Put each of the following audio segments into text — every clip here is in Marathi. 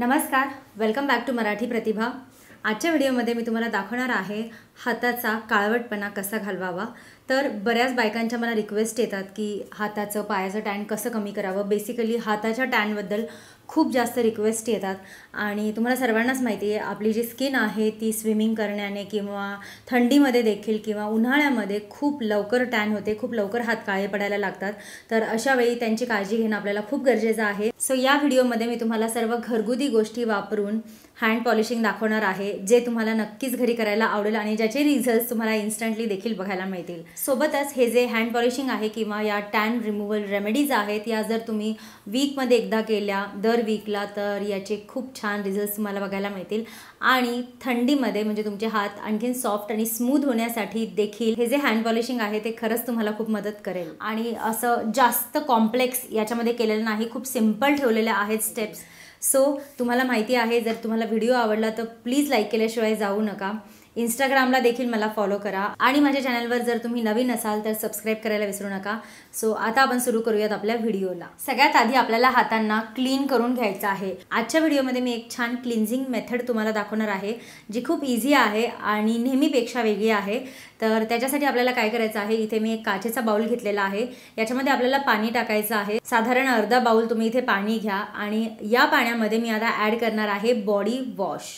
नमस्कार welcome back to Marathi Pratibha आजच्या व्हिडिओमध्ये मी तुम्हाला दाखवणार आहे हाताचा काळवटपणा कसा घालवावा तर बऱ्याच बायकांच्या मला रिक्वेस्ट येतात की हाताचं पायाचं टॅन कसं कमी करावं बेसिकली हाताच्या टॅनबद्दल खूप जास्त रिक्वेस्ट येतात आणि तुम्हाला सर्वांनाच माहिती आहे आपली जी स्किन आहे ती स्विमिंग करण्याने किंवा थंडीमध्ये देखील किंवा उन्हाळ्यामध्ये खूप लवकर टॅन होते खूप लवकर हात काळे पडायला लागतात तर अशा वेळी त्यांची काळजी घेणं आपल्याला खूप गरजेचं आहे सो या व्हिडिओमध्ये मी तुम्हाला सर्व घरगुती गोष्टी वापरून हँड पॉलिशिंग दाखवणार आहे जे तुम्हाला नक्कीच घरी करायला आवडेल आणि ज्याचे रिझल्ट तुम्हाला इन्स्टंटली देखील बघायला मिळतील सोबतच हे जे हँड पॉलिशिंग आहे किंवा या टॅन रिमूव्हल रेमेडीज आहेत या जर तुम्ही वीकमध्ये एकदा केल्या दर दर वीकला तर याचे खूप छान रिझल्ट तुम्हाला बघायला मिळतील आणि थंडीमध्ये म्हणजे तुमचे हात आणखीन सॉफ्ट आणि स्मूथ होण्यासाठी देखील हे जे हँड पॉलिशिंग आहे ते खरंच तुम्हाला खूप मदत करेल आणि असं जास्त कॉम्प्लेक्स याच्यामध्ये केलेलं नाही खूप सिम्पल ठेवलेले आहेत स्टेप्स सो तुम्हाला माहिती आहे जर तुम्हाला व्हिडिओ आवडला तर प्लीज लाईक केल्याशिवाय जाऊ नका इंस्टाग्रामला देखील मला फॉलो करा आणि माझ्या चॅनलवर जर तुम्ही नवीन असाल तर सबस्क्राईब करायला विसरू नका सो आता आपण सुरू करूयात आपल्या व्हिडिओला सगळ्यात आधी आपल्याला हातांना क्लीन करून घ्यायचं आहे आजच्या व्हिडिओमध्ये मी एक छान क्लिन्झिंग मेथड तुम्हाला दाखवणार आहे जी खूप इझी आहे आणि नेहमीपेक्षा वेगळी आहे तर त्याच्यासाठी आपल्याला काय करायचं आहे इथे मी एक काचेचा बाउल घेतलेला आहे याच्यामध्ये आपल्याला पाणी टाकायचं आहे साधारण अर्धा बाउल तुम्ही इथे पाणी घ्या आणि या पाण्यामध्ये मी आता ॲड करणार आहे बॉडी वॉश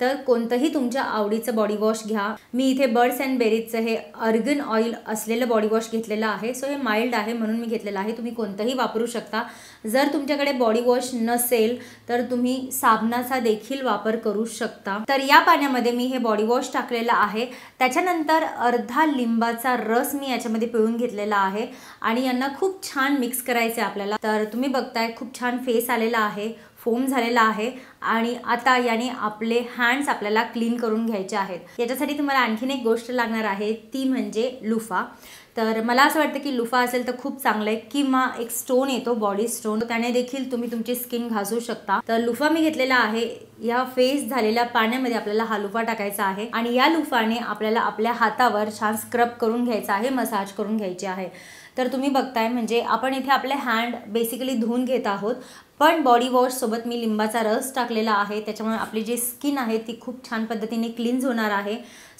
तर कोणतंही तुमच्या आवडीचं बॉडी वॉश घ्या मी इथे बर्ड्स अँड बेरीजचं हे अर्गन ऑइल असलेलं बॉडी वॉश घेतलेलं आहे सो हे माइल्ड आहे म्हणून मी घेतलेलं आहे तुम्ही कोणतंही वापरू शकता जर तुमच्याकडे बॉडी वॉश नसेल तर तुम्ही साबणाचा देखील वापर करू शकता तर या पाण्यामध्ये मी हे बॉडी वॉश टाकलेलं आहे त्याच्यानंतर अर्धा लिंबाचा रस मी याच्यामध्ये पिळून घेतलेला आहे आणि यांना खूप छान मिक्स करायचं आहे आपल्याला तर तुम्ही बघताय खूप छान फेस आलेला आहे फोम झालेला आहे आणि आता याने आपले हँड्स आपल्याला क्लीन करून घ्यायचे आहेत याच्यासाठी तुम्हाला आणखीन एक गोष्ट लागणार आहे ती म्हणजे लुफा तर मला असं वाटतं की लुफा असेल तर खूप चांगलं आहे किंवा एक स्टोन येतो बॉडी स्टोन त्याने देखील तुम्ही तुमची स्किन घासू शकता तर लुफा मी घेतलेला आहे या फेस झालेल्या पाण्यामध्ये आपल्याला हा लुफा टाकायचा आहे आणि या लुफाने आपल्याला आपल्या हातावर छान स्क्रब करून घ्यायचा आहे मसाज करून घ्यायची आहे तर तुम्ही बघताय म्हणजे आपण इथे आपले हँड बेसिकली धुवून घेत आहोत पण बॉडी वॉशसोबत मी लिंबाचा रस टाकलेला आहे त्याच्यामुळे आपली जी स्किन आहे ती खूप छान पद्धतीने क्लीन्ज होणार आहे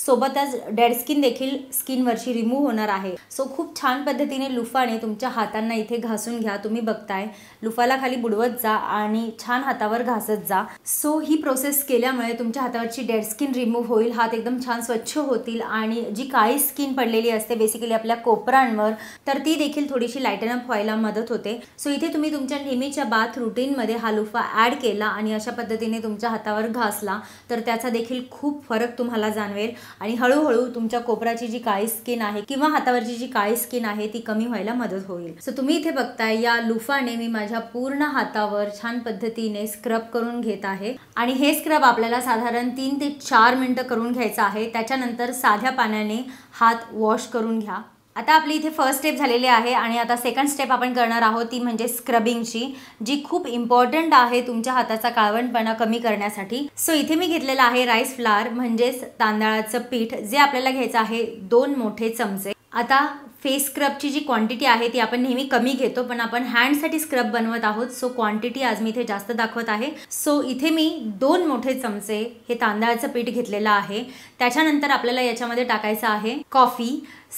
सोबतच डेड स्किन देखील स्किनवरची रिमूव्ह होणार आहे सो खूप छान पद्धतीने लुफाने तुमच्या हातांना इथे घासून घ्या तुम्ही बघताय लुफाला खाली बुडवत जा आणि छान हातावर घासत जा सो ही प्रोसेस केल्यामुळे तुमच्या हातावरची डेड स्किन रिमूव्ह होईल हात एकदम छान स्वच्छ होतील आणि जी काळी स्किन पडलेली असते बेसिकली आपल्या कोपरांवर तर ती देखील थोडीशी लाईटन अप व्हायला मदत होते सो इथे तुम्ही तुमच्या नेहमीच्या बाथ रुटीनमध्ये हा लुफा ॲड केला आणि अशा पद्धतीने तुमच्या हातावर घासला तर त्याचा देखील खूप फरक तुम्हाला जाणवेल आणि हळूहळू तुमच्या कोपराची जी काळी स्किन आहे किंवा हातावरची जी काळी स्किन आहे ती कमी व्हायला मदत होईल सो तुम्ही इथे बघताय या लुफाने मी माझ्या पूर्ण हातावर छान पद्धतीने स्क्रब करून घेत आहे आणि हे स्क्रब आपल्याला साधारण तीन ते चार मिनिटं करून घ्यायचं आहे त्याच्यानंतर साध्या पाण्याने हात वॉश करून घ्या आता आपली इथे फर्स्ट स्टेप झालेली आहे आणि आता सेकंड स्टेप आपण करणार आहोत ती म्हणजे स्क्रबिंगची जी खूप इम्पॉर्टंट आहे तुमच्या हाताचा काळवणपणा कमी करण्यासाठी सो इथे मी घेतलेला आहे राईस फ्लार म्हणजेच तांदळाचं पीठ जे आपल्याला घ्यायचं आहे दोन मोठे चमचे आता फेस स्क्रबची जी क्वांटिटी आहे ती आपण नेहमी कमी घेतो पण आपण हँडसाठी स्क्रब बनवत आहोत सो क्वांटिटी आज मी इथे जास्त दाखवत आहे सो इथे मी दोन मोठे चमचे हे तांदळाचं पीठ घेतलेलं आहे त्याच्यानंतर आपल्याला याच्यामध्ये टाकायचं आहे कॉफी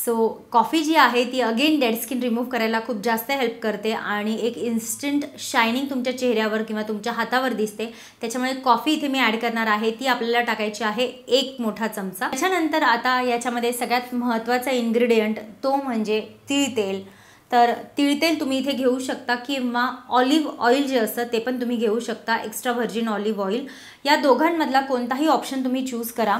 सो कॉफी जी आहे ती अगेन डेड स्किन रिमूव्ह करायला खूप जास्त हेल्प करते आणि एक इन्स्टंट शायनिंग तुमच्या चेहऱ्यावर किंवा तुमच्या हातावर दिसते त्याच्यामुळे कॉफी इथे मी ॲड करणार आहे ती आपल्याला टाकायची आहे एक मोठा चमचा त्याच्यानंतर आता याच्यामध्ये सगळ्यात महत्त्वाचा इन्ग्रेडियंट तो म्हणजे तिळतेल तर तिळतेल तुम्ही इथे घेऊ शकता किंवा ऑलिव्ह ऑइल जे असतं ते पण तुम्ही घेऊ शकता एक्स्ट्रा व्हर्जिन ऑलिव्ह ऑइल या दोघांमधला कोणताही ऑप्शन तुम्ही चूज करा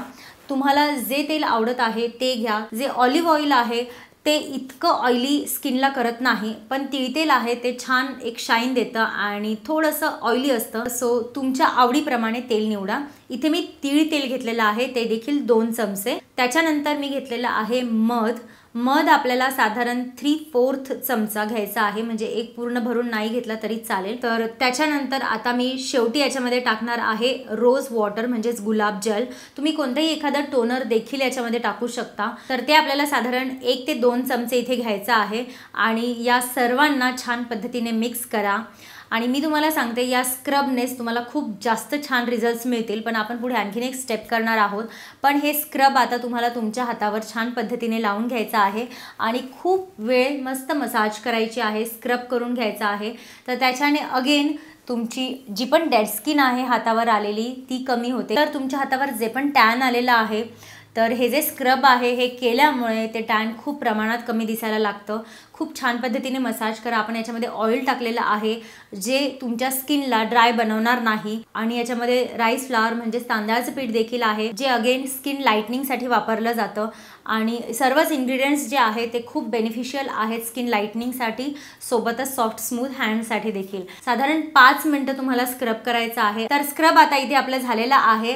तुम्हाला जे तेल आवडत आहे ते घ्या जे ऑलिव्ह ऑइल आहे ते इतकं ऑइली स्किनला करत नाही पण तिळतेल आहे ते छान एक शाईन देतं आणि थोडंसं ऑइली असतं सो तुमच्या आवडीप्रमाणे तेल निवडा इथे मी तिळ तेल घेतलेलं आहे ते देखील दोन चमचे त्याच्यानंतर मी घेतलेलं आहे मध मध आपल्याला साधारण थ्री फोर्थ चमचा घ्यायचा आहे म्हणजे एक पूर्ण भरून नाही घेतला तरी चालेल तर त्याच्यानंतर आता मी शेवटी याच्यामध्ये टाकणार आहे रोज वॉटर म्हणजेच गुलाब जल तुम्ही कोणताही एखादा टोनर देखील याच्यामध्ये टाकू शकता तर ते आपल्याला साधारण एक ते दोन चमचे इथे घ्यायचं आहे आणि या सर्वांना छान पद्धतीने मिक्स करा आणि मी तुम्हाला सांगते या स्क्रबनेस तुम्हाला खूप जास्त छान रिझल्ट्स मिळतील पण आपण पुढे आणखीन एक स्टेप करणार आहोत पण हे स्क्रब आता तुम्हाला तुमच्या हातावर छान पद्धतीने लावून घ्यायचं आहे आणि खूप वेळ मस्त मसाज करायची आहे स्क्रब करून घ्यायचा आहे तर त्याच्याने अगेन तुमची जी पण डेड स्किन आहे हातावर आलेली ती कमी होते तर तुमच्या हातावर जे पण टॅन आलेला आहे तर हे जे स्क्रब आहे हे केल्यामुळे ते टॅन खूप प्रमाणात कमी दिसायला लागतं खूप छान पद्धतीने मसाज करा आपण याच्यामध्ये ऑइल टाकलेलं आहे जे तुमच्या स्किनला ड्राय बनवणार नाही आणि याच्यामध्ये राईस फ्लावर म्हणजेच तांदळाचं पीठ देखील आहे जे अगेन स्किन लाईटनिंगसाठी वापरलं जातं आणि सर्वच इन्ग्रेडियंट्स जे आहे ते खूप बेनिफिशियल आहेत स्किन लाईटनिंगसाठी सोबतच सॉफ्ट स्मूथ हँडसाठी देखील साधारण पाच मिनटं तुम्हाला स्क्रब करायचं आहे तर स्क्रब आता इथे आपला झालेला आहे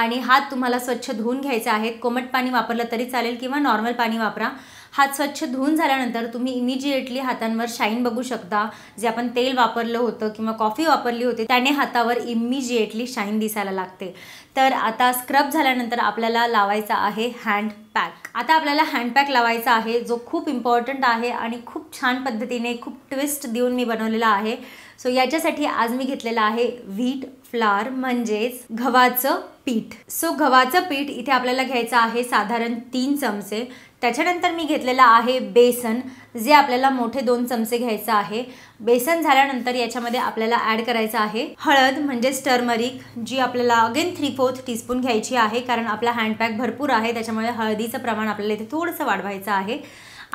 आणि हात तुम्हाला स्वच्छ धुवून घ्यायचा आहे कोमट पाणी वापरलं तरी चालेल किंवा नॉर्मल पाणी वापरा हात स्वच्छ धुवून झाल्यानंतर तुम्ही इमिजिएटली हातांवर शाईन बघू शकता जे आपण तेल वापरलं होतं किंवा कॉफी वापरली होती त्याने हातावर इमिजिएटली शाईन दिसायला लागते तर आता स्क्रब झाल्यानंतर आपल्याला लावायचा आहे हँड पॅक आता आपल्याला हँडपॅक लावायचा आहे जो खूप इम्पॉर्टंट आहे आणि खूप छान पद्धतीने खूप ट्विस्ट देऊन मी बनवलेला आहे सो याच्यासाठी आज मी घेतलेला आहे व्हीट फ्लार म्हणजेच गव्हाचं पीठ सो गव्हाचं पीठ इथे आपल्याला घ्यायचं आहे साधारण तीन चमचे त्याच्यानंतर मी घेतलेलं आहे बेसन जे आपल्याला मोठे दोन चमचे घ्यायचं आहे बेसन झाल्यानंतर याच्यामध्ये आपल्याला ॲड करायचं आहे हळद म्हणजेच टर्मरिक जी आपल्याला अगेन थ्री फोर्थ टीस्पून घ्यायची आहे कारण आपला हँडपॅक भरपूर आहे त्याच्यामुळे हळदीचं प्रमाण आपल्याला इथे थोडंसं वाढवायचं आहे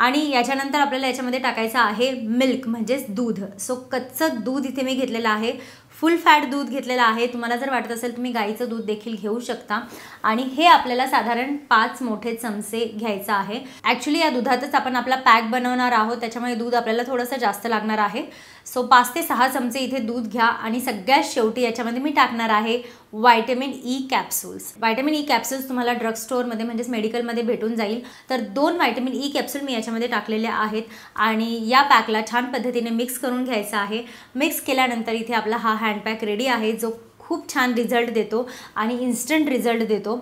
आणि याच्यानंतर आपल्याला याच्यामध्ये टाकायचं आहे मिल्क म्हणजेच दूध सो कच्चं दूध इथे मी घेतलेलं आहे फुल फॅट दूध घेतलेलं आहे तुम्हाला जर वाटत असेल तुम्ही गाईचं दूध देखील घेऊ शकता आणि हे आपल्याला साधारण पाच मोठे चमचे घ्यायचं आहे ॲक्च्युली या दुधातच आपण आपला पॅक बनवणार आहोत त्याच्यामुळे दूध आपल्याला थोडंसं जास्त लागणार आहे सो पाच ते सहा चमचे इथे दूध घ्या आणि सगळ्यात शेवटी याच्यामध्ये मी टाकणार आहे vitamin E capsules vitamin E capsules तुम्हाला ड्रग स्टोअरमध्ये म्हणजेच मेडिकलमध्ये भेटून जाईल तर दोन व्हायटमिन ई कॅप्सूल मी याच्यामध्ये टाकलेले आहेत आणि या पॅकला छान पद्धतीने मिक्स करून घ्यायचं आहे मिक्स केल्यानंतर इथे आपला हा हँडपॅक रेडी आहे जो खूप छान रिझल्ट देतो आणि इन्स्टंट रिझल्ट देतो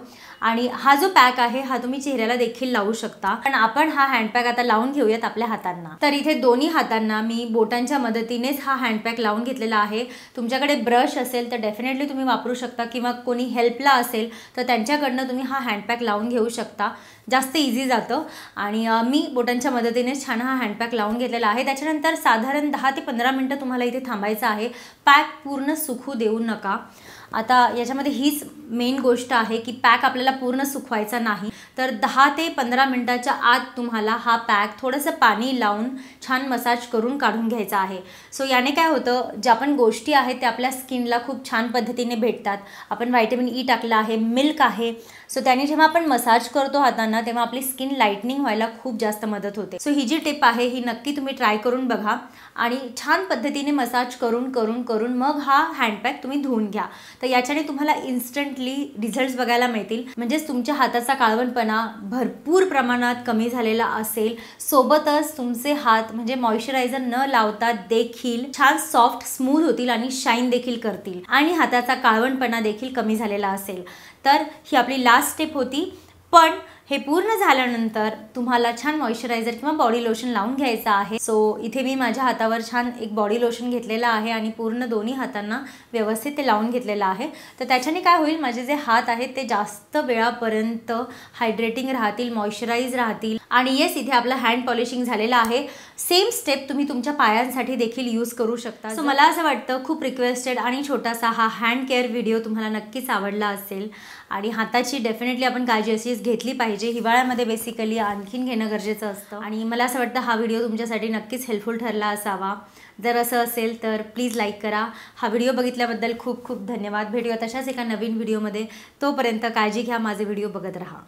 आणि हा जो पॅक आहे हा तुम्ही चेहऱ्याला देखील लावू शकता पण आपण हा हँडपॅक आता लावून घेऊयात आपल्या हातांना तर इथे दोन्ही हातांना मी बोटांच्या मदतीनेच हा हँडपॅक लावून घेतलेला आहे तुमच्याकडे ब्रश असेल तर डेफिनेटली तुम्ही वापरू शकता किंवा कोणी हेल्पला असेल तर त्यांच्याकडनं तुम्ही हा हँडपॅक लावून घेऊ शकता जास्त इझी जातं आणि मी बोटांच्या मदतीने छान हा हँडपॅक लावून घेतलेला आहे त्याच्यानंतर साधारण दहा ते पंधरा मिनटं तुम्हाला इथे थांबायचं आहे पॅक पूर्ण सुखू देऊ नका आता याच्यामध्ये हीच मेन गोष्ट आहे की पॅक आपल्याला पूर्ण सुकवायचा नाही तर दहा ते पंधरा मिनटाच्या आत तुम्हाला हा पॅक थोडंसं पाणी लावून छान मसाज करून काढून घ्यायचा आहे सो याने काय होतं ज्या पण गोष्टी आहेत त्या आपल्या स्किनला खूप छान पद्धतीने भेटतात आपण व्हायटमिन ई e टाकलं आहे मिल्क आहे सो त्याने जेव्हा आपण मसाज करतो हातांना तेव्हा आपली स्किन लाईटनिंग व्हायला खूप जास्त मदत होते सो ही जी टिप आहे ही नक्की तुम्ही ट्राय करून बघा आणि छान पद्धतीने मसाज करून करून करून मग हा हँडपॅक तुम्ही धुवून घ्या तर याच्याने तुम्हाला इन्स्टंटली रिझल्ट बघायला मिळतील म्हणजेच तुमच्या हाताचा काळवणपणा भरपूर प्रमाणात कमी झालेला असेल सोबतच तुमचे हात म्हणजे मॉइश्चरायझर न लावता देखील छान सॉफ्ट स्मूथ होतील आणि शाईन देखील करतील आणि हाताचा काळवणपणा देखील कमी झालेला असेल तर ही आपली लास्ट स्टेप होती पण हे पूर्ण झाल्यानंतर तुम्हाला छान मॉइश्चरायझर किंवा बॉडी लोशन लावून घ्यायचं आहे सो इथे मी माझ्या हातावर छान एक बॉडी लोशन घेतलेलं आहे आणि पूर्ण दोन्ही हातांना व्यवस्थित ते लावून घेतलेलं आहे तर त्याच्याने काय होईल माझे जे हात आहेत ते जास्त वेळापर्यंत हायड्रेटिंग राहतील मॉइश्चराईज राहतील आणि येस इथे आपलं हँड पॉलिशिंग झालेलं आहे सेम स्टेप तुम्ही तुमच्या पायांसाठी देखील यूज करू शकता सो मला असं वाटतं खूप रिक्वेस्टेड आणि छोटासा हा हँड केअर व्हिडिओ तुम्हाला नक्कीच आवडला असेल आणि हाताची डेफिनेटली आपण काळजी अशीच घेतली पाहिजे हिवाळ्यामध्ये बेसिकली आणखीन घेणं गरजेचं असतं आणि मला असं वाटतं हा व्हिडिओ तुमच्यासाठी नक्कीच हेल्पफुल ठरला असावा जर असं असेल तर प्लीज लाईक करा हा व्हिडिओ बघितल्याबद्दल खूप खूप धन्यवाद भेटूया तशाच एका नवीन व्हिडिओमध्ये तोपर्यंत काळजी घ्या माझे व्हिडिओ बघत राहा